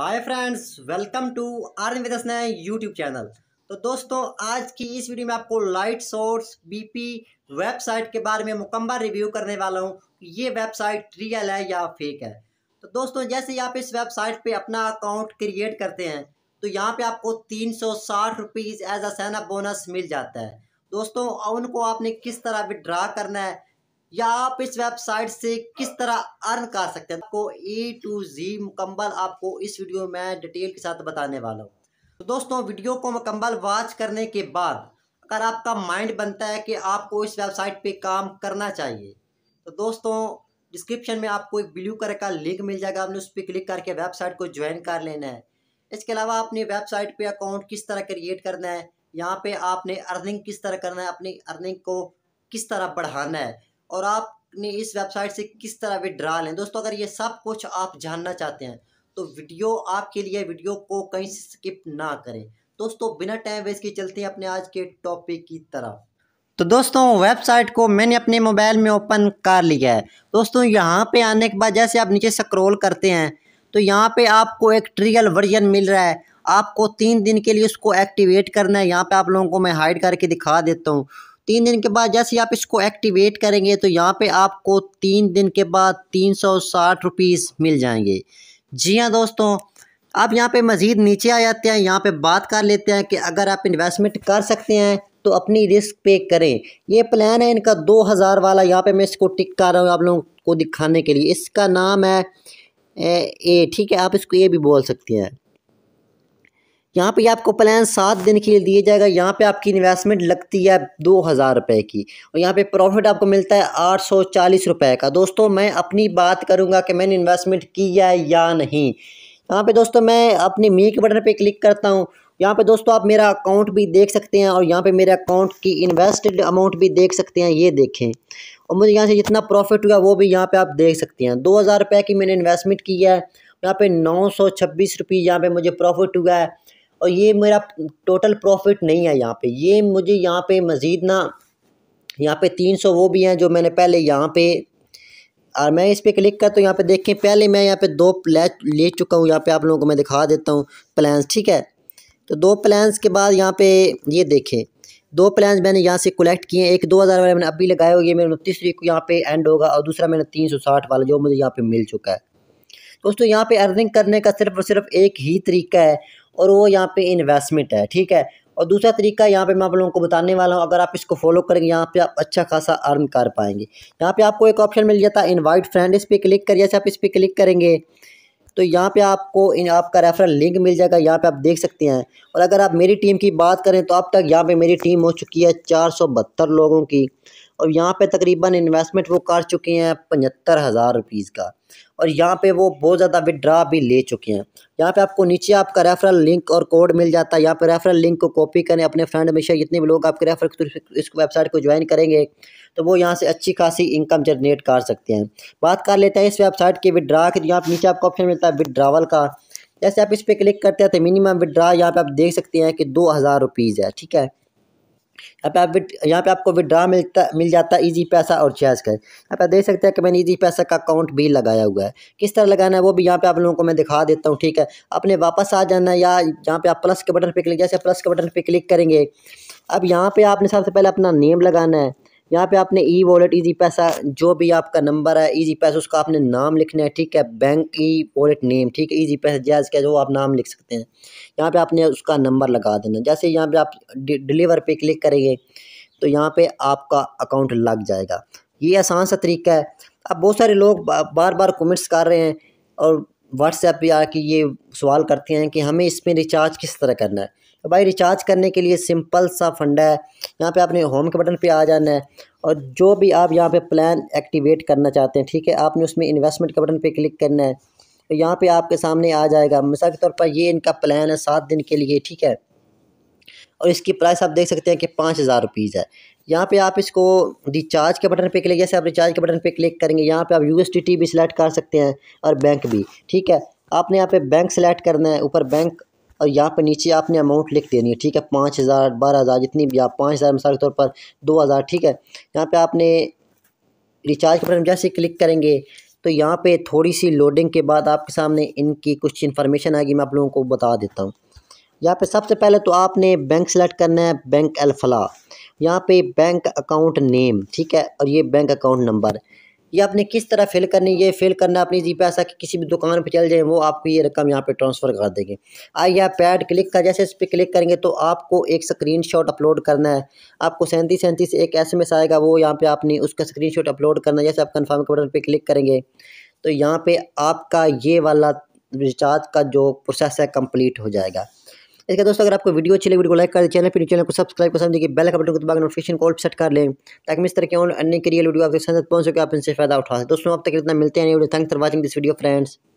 hi friends welcome to earn with us नए YouTube channel तो दोस्तों आज की इस वीडियो में आपको लाइट सोर्स बीपी वेबसाइट के बारे में मुकम्मल रिव्यू करने वाला हूँ कि ये वेबसाइट रियल है या फेक है तो दोस्तों जैसे ही आप इस वेबसाइट पे अपना अकाउंट क्रिएट करते हैं तो यहाँ पे आपको तीन सौ साठ rupees as a sign up bonus मिल जाता है दोस्तों उनको आपने किस तरह विड्रा करना है या आप इस वेबसाइट से किस तरह अर्न कर सकते हैं आपको ए टू जी मुकम्मल आपको इस वीडियो में डिटेल के साथ बताने वाला हूँ तो दोस्तों वीडियो को मुकम्मल वॉच करने के बाद अगर आपका माइंड बनता है कि आपको इस वेबसाइट पे काम करना चाहिए तो दोस्तों डिस्क्रिप्शन में आपको एक ब्लू कलर का लिंक मिल जाएगा आपने उस पर क्लिक करके वेबसाइट को ज्वाइन कर लेना है इसके अलावा आपने वेबसाइट पे अकाउंट किस तरह क्रिएट करना है यहाँ पे आपने अर्निंग किस तरह करना है अपनी अर्निंग को किस तरह बढ़ाना है और आपने इस वेबसाइट से किस तरह विड्रा लें दोस्तों अगर ये सब कुछ आप जानना चाहते हैं तो वीडियो आपके लिए वीडियो को कहीं से स्किप ना करें दोस्तों बिना टाइम वेस्ट के चलते हैं अपने आज के टॉपिक की तरफ तो दोस्तों वेबसाइट को मैंने अपने मोबाइल में ओपन कर लिया है दोस्तों यहाँ पे आने के बाद जैसे आप नीचे स्क्रॉल करते हैं तो यहाँ पे आपको एक ट्रियल वर्जन मिल रहा है आपको तीन दिन के लिए उसको एक्टिवेट करना है यहाँ पे आप लोगों को मैं हाइड करके दिखा देता हूँ तीन दिन के बाद जैसे आप इसको एक्टिवेट करेंगे तो यहाँ पे आपको तीन दिन के बाद तीन सौ साठ रुपीज़ मिल जाएंगे जी हाँ दोस्तों आप यहाँ पे मज़ीद नीचे आ जाते हैं यहाँ पे बात कर लेते हैं कि अगर आप इन्वेस्टमेंट कर सकते हैं तो अपनी रिस्क पे करें ये प्लान है इनका दो हज़ार वाला यहाँ पर मैं इसको टिक कर रहा हूँ आप लोगों को दिखाने के लिए इसका नाम है ए ठीक है आप इसको ए भी बोल सकते हैं यहाँ पे आपको प्लान सात दिन के लिए दिया जाएगा यहाँ पे आपकी इन्वेस्टमेंट लगती है दो हज़ार रुपये की और यहाँ पे प्रॉफिट आपको मिलता है आठ सौ चालीस रुपये का दोस्तों मैं अपनी बात करूँगा कि मैंने इन्वेस्टमेंट की है या नहीं यहाँ पे दोस्तों मैं अपने मी के बटन पे क्लिक करता हूँ यहाँ पे दोस्तों आप मेरा अकाउंट भी देख सकते हैं और यहाँ पर मेरे अकाउंट की इन्वेस्टेड अमाउंट भी देख सकते हैं ये देखें और मुझे यहाँ से जितना प्रॉफिट हुआ वो भी यहाँ पर आप देख सकते हैं दो हज़ार रुपये की मैंने इन्वेस्टमेंट की है यहाँ पे नौ सौ छब्बीस रुपये यहाँ मुझे प्रॉफिट हुआ है और ये मेरा टोटल प्रॉफिट नहीं है यहाँ पे ये मुझे यहाँ पे मज़ीद ना यहाँ पे तीन सौ वो भी हैं जो मैंने पहले यहाँ पे और मैं इस पर क्लिक कर तो यहाँ पे देखें पहले मैं यहाँ पे दो ले चुका हूँ यहाँ पे आप लोगों को मैं दिखा देता हूँ प्लान ठीक है तो दो प्लान्स के बाद यहाँ पे ये देखें दो प्लान मैंने यहाँ से कलेक्ट किए हैं एक दो हज़ार वाला मैंने अभी लगाया होगी मेरे उनतीस तरीक को यहाँ पे एंड होगा और दूसरा मैंने तीन सौ साठ वाला जो मुझे यहाँ पे मिल चुका है दोस्तों यहाँ पे अर्निंग करने का सिर्फ और सिर्फ एक ही तरीका है और वो यहाँ पे इन्वेस्टमेंट है ठीक है और दूसरा तरीका यहाँ पे मैं आप लोगों को बताने वाला हूँ अगर आप इसको फॉलो करेंगे यहाँ पे आप अच्छा खासा अर्न कर पाएंगे यहाँ पे आपको एक ऑप्शन मिल जाता है इनवाइट फ्रेंड इस पर क्लिक करिए जैसे आप इस पर क्लिक करेंगे तो यहाँ पे आपको इन आपका रेफरल लिंक मिल जाएगा यहाँ पे आप देख सकते हैं और अगर आप मेरी टीम की बात करें तो अब तक यहाँ पे मेरी टीम हो चुकी है चार लोगों की और यहाँ पे तकरीबन इन्वेस्टमेंट वो कर चुके हैं पचहत्तर हज़ार रुपीज़ का और यहाँ पे वो बहुत ज़्यादा विड्रा भी ले चुके हैं यहाँ पे आपको नीचे आपका रेफरल लिंक और कोड मिल जाता है यहाँ पे रेफरल लिंक को कॉपी करें अपने फ्रेंड में शेयर जितने भी लोग आपके रेफर इस वेबसाइट को ज्वाइन करेंगे तो वो यहाँ से अच्छी खासी इनकम जनरेट कर सकते हैं बात कर लेते हैं इस वेबसाइट के विड्रा के यहाँ नीचे आपको ऑप्शन मिलता है विड्रावल का जैसे आप इस पर क्लिक करते हैं तो मिनिमम विड्रा यहाँ पर आप देख सकते हैं कि दो हज़ार रुपीज़ है ठीक है यहाँ पे आप यहाँ पे आपको विड्रा मिलता मिल जाता है ईजी पैसा और चैस का यहाँ पे देख सकते हैं कि मैंने ईजी पैसा का अकाउंट भी लगाया हुआ है किस तरह लगाना है वो भी यहाँ पे आप लोगों को मैं दिखा देता हूँ ठीक है अपने वापस आ जाना है या यहाँ पे आप प्लस के बटन पे क्लिक जैसे प्लस के बटन पे क्लिक करेंगे अब यहाँ पे आपने सबसे पहले अपना नेम लगाना है यहाँ पे आपने ई वॉलेट ईजी पैसा जो भी आपका नंबर है ईजी पैसा उसका आपने नाम लिखना है ठीक है बैंक ई वॉलेट नेम ठीक है ईजी पैसा जैस क्या जो आप नाम लिख सकते हैं यहाँ पे आपने उसका नंबर लगा देना जैसे यहाँ पे आप डिलीवर पे क्लिक करेंगे तो यहाँ पे आपका अकाउंट लग जाएगा ये आसान सा तरीका है अब बहुत सारे लोग बार बार कमेंट्स कर रहे हैं और व्हाट्सएप पर आके ये सवाल करते हैं कि हमें इसमें रिचार्ज किस तरह करना है तो भाई रिचार्ज करने के लिए सिंपल सा फंडा है यहाँ पे आपने होम के बटन पे आ जाना है और जो भी आप यहाँ पे प्लान एक्टिवेट करना चाहते हैं ठीक है आपने उसमें इन्वेस्टमेंट के बटन पे क्लिक करना है तो यहाँ पे आपके सामने आ जाएगा मिसाल के तौर पर ये इनका प्लान है सात दिन के लिए ठीक है और इसकी प्राइस आप देख सकते हैं कि पाँच हज़ार रुपीज़ है यहाँ पे आप इसको रिचार्ज के बटन पे क्लिक जैसे आप रिचार्ज के बटन पे क्लिक करेंगे यहाँ पे आप यू भी सिलेक्ट कर सकते हैं और बैंक भी ठीक है आपने यहाँ पे बैंक सेलेक्ट करना है ऊपर बैंक और यहाँ पर नीचे आपने अमाउंट लिख देनी है ठीक है पाँच हज़ार बारह हज़ार जितनी भी आप पाँच हज़ार मिसाल के तौर पर दो हज़ार ठीक है यहाँ पे आपने रिचार्ज के बटन जैसे क्लिक करेंगे तो यहाँ पे थोड़ी सी लोडिंग के बाद आपके सामने इनकी कुछ इन्फॉर्मेशन आएगी मैं आप लोगों को बता देता हूँ यहाँ पर सबसे पहले तो आपने बैंक सेलेक्ट करना है बैंक अलफला यहाँ पे बैंक अकाउंट नेम ठीक है और ये बैंक अकाउंट नंबर या आपने किस तरह फिल करनी है फिल करना अपनी जी पैसा कि किसी भी दुकान पर चल जाए वो आपको ये रकम यहाँ पर ट्रांसफ़र कर देंगे आइए आप पैड क्लिक का जैसे इस पर क्लिक करेंगे तो आपको एक स्क्रीन अपलोड करना है आपको सैंतीस सैंतीस एक एस एम आएगा वो यहाँ पर आपने उसका स्क्रीन अपलोड करना है जैसे आप कन्फर्म के बटन पर क्लिक करेंगे तो यहाँ पर आपका ये वाला रिचार्ज का जो प्रोसेस है कम्प्लीट हो जाएगा इसके दोस्तों अगर आपको वीडियो अच्छी लगी वीडियो को लाइक कर दें चैनल पर चैनल को सब्सक्राइब कर समझिए बेल का बटन को दबाकर नोटिफिकेशन कॉल सेट कर लें ताकि इस तरह के अन्य के लिए वीडियो आपके साथ पहुंच सके आप इनसे फायदा उठा सकते दोस्तों आप तक इतना मिलते हैं thank for watching this video friends